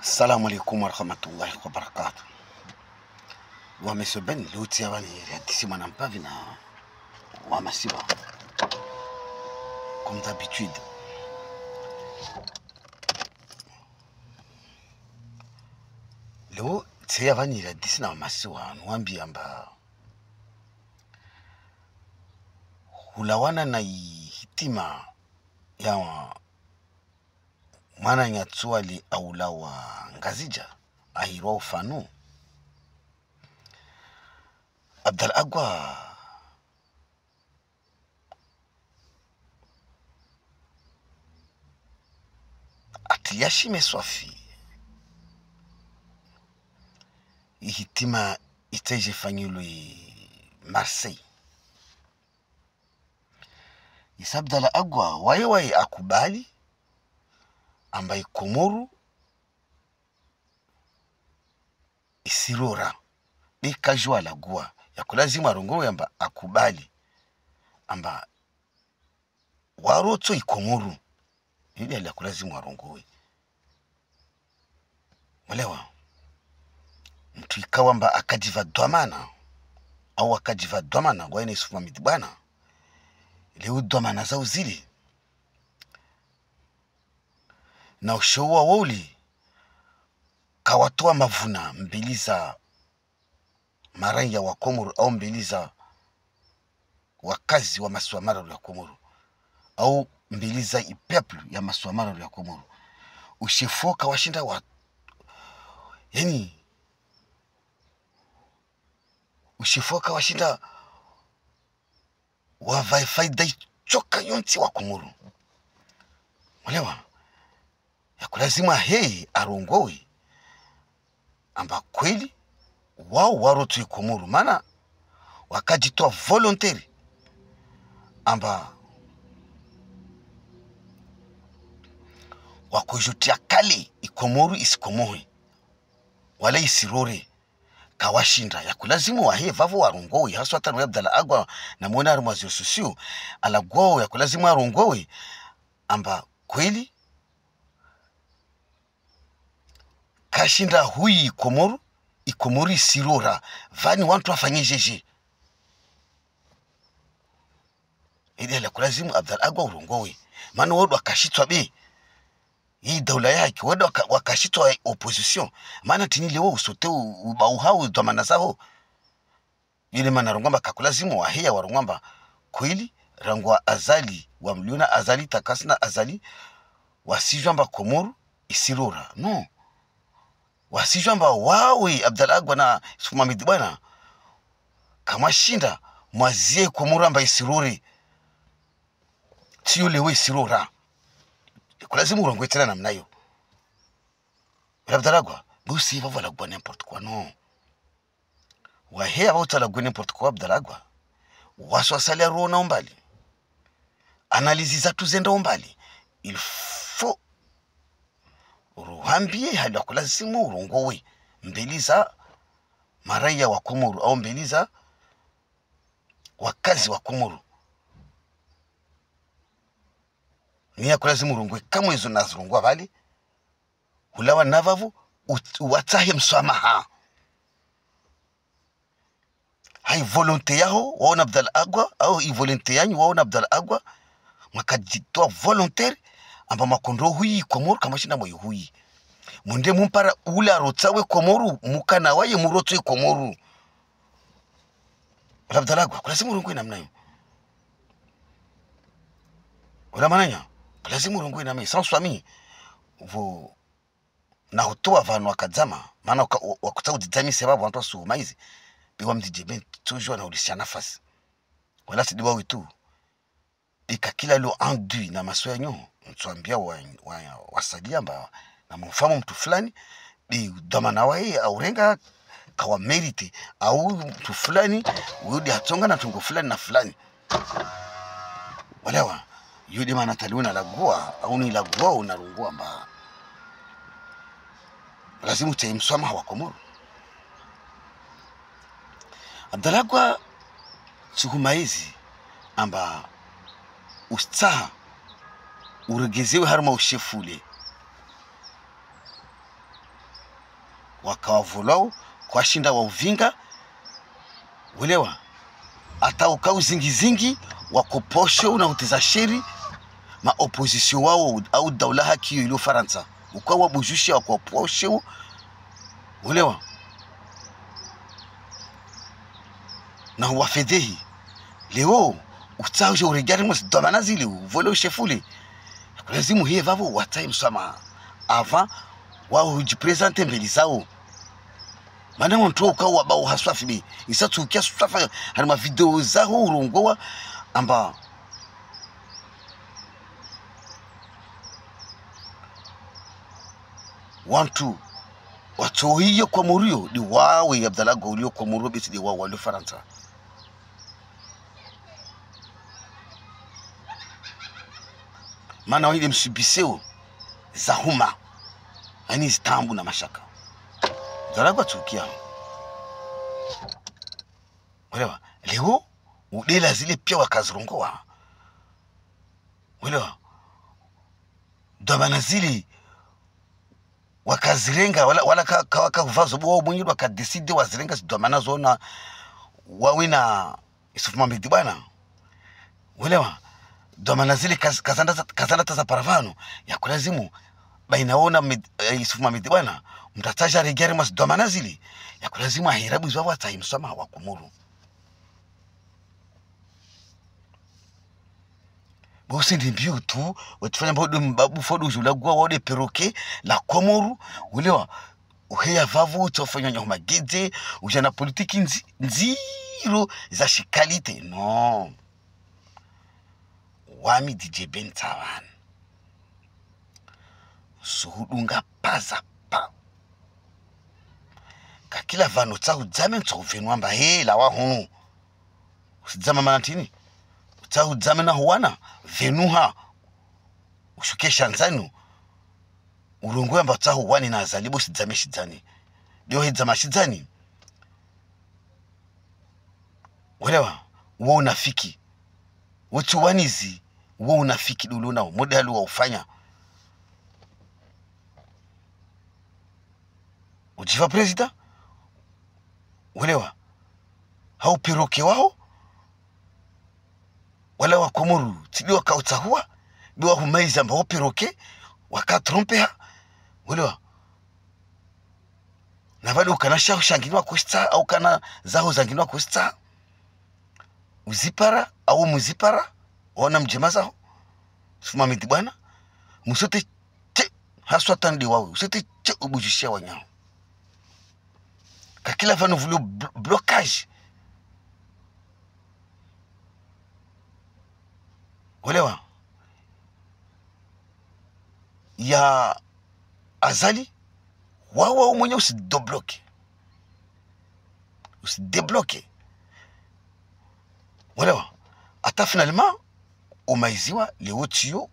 assalamu alaikum warahmatullahi wabarakatu wamesebeni luti abanihadisi mwana mpavi na wamasiba comme d'habitude leo tse abanihadisi na wamasiwa niwambia mba hulawana na hitima ya aula wa ngazija ahirwa ufanu abdal agwa ati yashime swafi ihitima itejefanyilwe marseille isabdala agwa waye waye akubali kumuru isirora likajwa lagua yakulazima arongowe amba akubali amba warotso ikomuru ili alikulazimu arongowe mwelewa mtu ikawa amba akajiva dwamana au akajiva dwamana gwaine isufu mamidi bwana liudwamana zau zili na ushoua wuli kawatoa mavuna mbili za wa Komoro au mbili za wakazi wa maswamara ya Komoro au mbili za ipeplu ya maswamara ya Komoro. ushefuo kawashinda wa yani, ushefuo kawashinda choka yonsi wa Komoro, mwelewa kulazima hei arongowe amba kweli wao warotwi kumuru mana wakajitoa volontaire amba wakujutia kale ikomoru isikomohe wala isirore kawashinda yakulazimu wahe vavo warongowe haso hata noya abdala agwa namwona ari mwazio susio alagwao yakulazimu arongowe amba kweli kashinda hui ikomoru ikomoru isirora vani wantu afanyejeje ili kulazimu abdal agwa urongowe maana wodo akashitwa be hii daula yake wodo wakashitwa opposition maana tini lewo usote ubauhau dhamana zao ile maana rongamba kakulazimu wahia warongamba kweli rangwa azali wamliona azali takasina azali wasijwamba komoru isirora no mba wawi abdalagwa na sumamidi bwana kamwashinda mwaziye mba isiruri tiyuliwe isirura kulazimu urongwetera namnayo abdalagwa busi vavo alagwa n'importe quoi non wahe avauti alagwa n'importe kwa abdalagwa ruo na umbali analizi za tuzenda umbali ilfu ambiye lakulazimu ulongowe mbeli za maraya wa Komoro au mbeli za wakazi wa Komoro ya kulazimu ulongwe kamwe izo nazilongwa vali ulawa navavu uwatsahe msamaha hai volonte yao waona Abdal Agwa au i volonte yanyu waona Abdal Agwa mwakajitoa volontaire amba makondo huyi Komoro kama shinda moyo hui munde mumpara ularotsa komoru mukana waye murotso wekomoru ulabdalagwa kulasi murungu ina mnayo Kula ulamananya kulasi murungu ina mnayo sans swami vo na nahutowa vanhu vakadzama mana wakutsa kudzidzamisa vavo vanotwa suhuma maize biwa mdijeme toujours ulisha nafasi wala si sidiwa witu ikakila lo andu na maso yanyo wa, wa, wasadia mbawa na mnafahamu mtu fulani dhamana waye aurenga kawa meriti au mtu fulani uyudi hatonga na tungo fulani na fulani walewa yudi maana na lagua au ni lagua unarungua mba lazima utie msamaha wa komoro dalagwa sukumaizi amba ustaha uregezewe haruma ushefule wakawavulau kwashinda wauvinga uelewa hata ukau zingizingi wakoposho na uteza sheri ma opposition wao au daula haki hiyo iliyo Faransa ukawa wakoposho uelewa na wafedhehi leo utauje uregari mwa domana zile uvole ushefuli lazimu hiye vavo watae msamaha avant wawe ujipresente mbele zao maneno nto ukawa bao haswafi bi isatsu e kia swafa hari ma video zao urongowa amba wantu watohiyo kwa murio di wawe abdala golio kwa murio bisi di wawe walio faransa maana wahili msibiseo za huma yaani sitambu na mashaka zaragwacukia uelewa leo udela zile pia wakazirongoa uelewa dabana zile wakazirenga wala, wala kawakavaa zobo wao mwingine wakadeside wazirenga sidwamana zona wawe na isufumamidi bwana uelewa dwamana zile kazandata za paravano kulazimu bainaona isufuma eh, miti bwana mtataja regari masidwa zili yakulazima ahirabu izwavo ataimusama bosi ndi mbiu tu wetufanya bodu mbabu fodu ulagwa wode peroke la komoru ulewa uheya vavu utofanya nyoma gede ujana politiki nzi, nziro za shikalite no wami dj bentawana paza pa kakila vanhu tsahudzamen ntsauvenwamba he lawa hunu usidzama manatini mana ntini tsahudzamen nahuwana venuha ushukeshanzanu ulungu yamba tsahuwani na azali busidzame shidzani liohedzama shidzani welewa wo unafiki wotsiwanizi wo unafiki dulunawo mudalu wa ufanya ujiva prezida uelewa piroke wao wala wakomuru tidi wakautahua biwa humaiza mba upiroke wakatrumpeha uelewa na vale ukanasha wa kusta au kana zangini wa kusta uzipara au muzipara ona mjema zaho sifumamidi bwana musote che haswa tandi wawe usete che ubujishia wanyao que qu'il avait voulu blocage. Uelewa? Ya azali wawa wewe mwenyewe usidobloke. Usidebloke. Olewa. ata finalement umaiziwa leo chio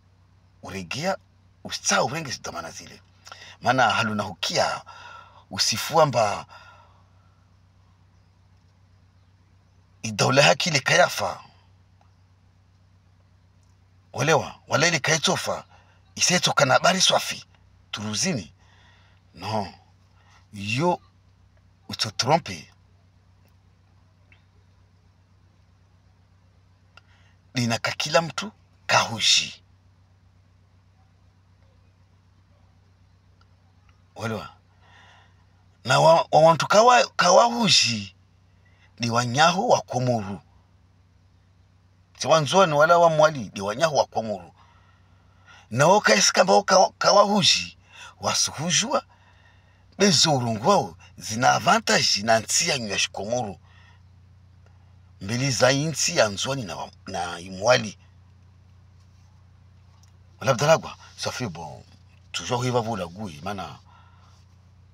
uregea usaa urenge sidamana zile. Maana usifuwa mba idaula haki likayafa olewa wala likaitsofa isetsoka na habari swafi turuzini no yo utsotrompe ka kila mtu kahushi olewa na wawantu wa kawahushi kawa diwanyaho wakomuru tiwanzoni wala wamwali diwanyaho wakomuru nawo kaisikambao kawahuji wasuhuzhwa bezo urungu wawo zina avantaji na ntsi yanyu ya shikomoru mbili za insi ya nzoni na, na imwali labdalagwa safibo tujwa hiva vulaguyi mana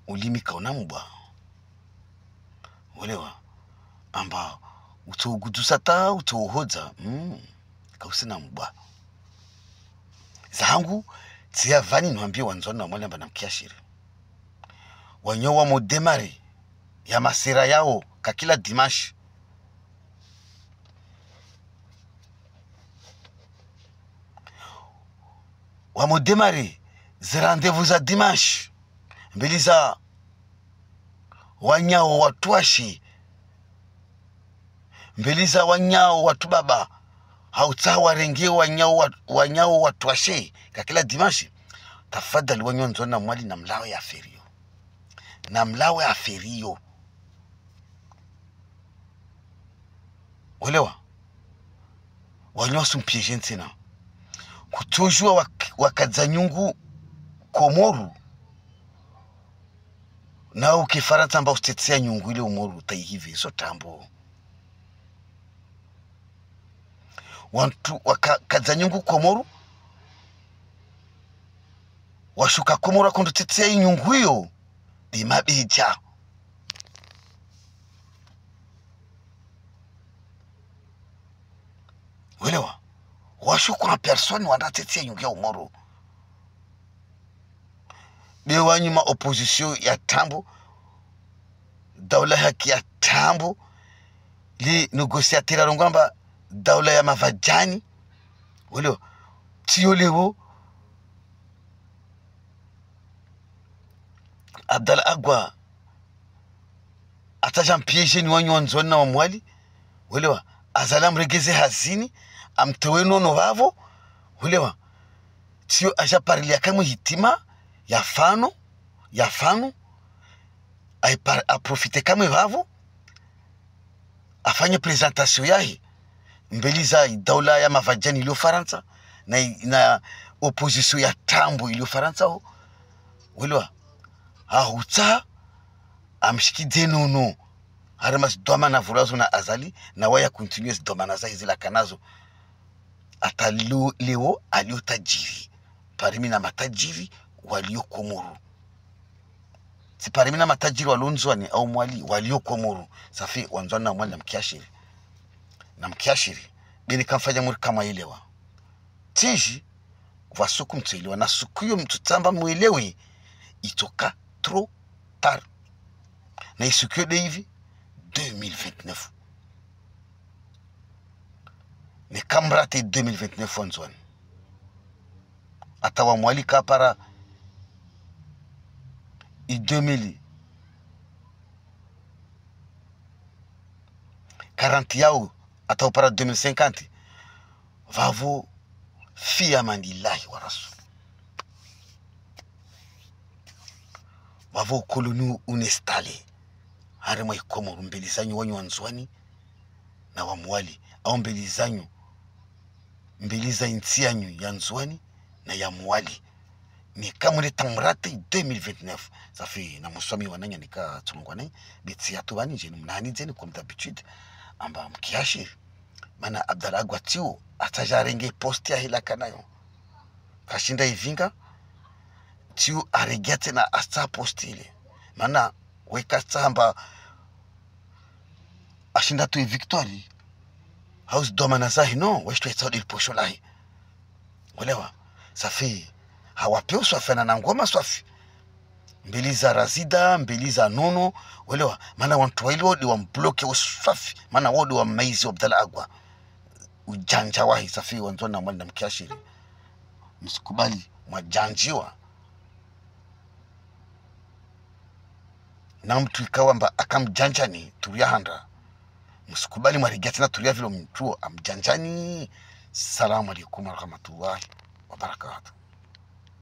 ulimi kaona mbwa amba utogudusata utohodza mm. kausina mubwa zahangu tsiyavani nhwambie wanzwani na mwali na mkiashiri wanyowa modemare ya masera yao kakila dimashi wamodemare zirandevu za dimashi mbili za wanyao watwashi mbili za wanyao watu baba hautsawarengie wanyao wanyao watu ka kakila dimashi tafadhali wanyonzo na mwali na mlawe ya ferio na mlawe ya ferio uelewa wanywasu mpieje ntina kutojua wakadza nyungu komoru na ukifaransa amba ustetea nyungu ile umoru utaihivi so tambo wantu wakakadzanya komoru washuka komoru akundotsetseya inyungu iyo bimabija welewa na personi wandatsetseya nyungu ya umoru bewanyuma opposition ya tambo dawla haki ya tambo li négociateur arongwa mba daula ya mavajani wolo tí ó léwó abdal agwa atashampieshe ni wanyu wanzoni na wamwali welewa azala mregeze hazini amtewe nono vavo welewa tiyo ashaparilia kamwe hitima ya fano ya fano aprofite kamwe vavo afanye presentasio yahe mbeliza za ya mavajani iliyo Faransa na, na opposition ya tambo iliyo Faransa ho welewa ahutsa amshikidzenunu hari na vulazo na azali na waya na zaizi la kanazo atalu leo alio tajiri parimi na matajiri walio Komoro si parimi na matajiri walonzwani au mwali walio Komoro safi wanzwani na mwali na mkiashiri na mkiashiri bini kamfanya muri kama ilewa tiji vasuku mtuelewa na siku hiyo mtutamba mwelewi itoka tro tar na isuku yu hivi 2029 ni kamrati 2029 wanzwani atawamwalika para i 2000 karanti yao atao para 2050 vavo fiamandilahi wa rasul vavo kolonu unestale ary mwaikomo mbeli zanyu wanyu wanzwani na wamwali au mbeli zanyu mbeli za nchi yanyu ya nzwani na ya mwali nikamule tamrati 2029 safi na muswami wananya nika tsolongwane betsiatu vaninjeni zany comme d'habitude amba mkiashi mana abdaragwa tiu atajarenge poste ahilaka nayo kashinda ivinga tiu aregea tena asta poste ile mana wekasta amba ashinda tu victory haus na sahi no weshtu etsaudi posho lahi uelewa safi hawapeo swafi na ngoma swafi mbili za razida mbili za nono welewa maana wantu waili wodi mbloke usafi maana wodi wa maizi wabdala agwa ujanja wahi safi wanzona na mkiashiri msikubali mwajanjiwa na mtu ikawamba akamjanjani turia handa msikubali mwarigia tena turia vilo mtuo amjanjani salamu alaikum warahmatullahi wabarakatuh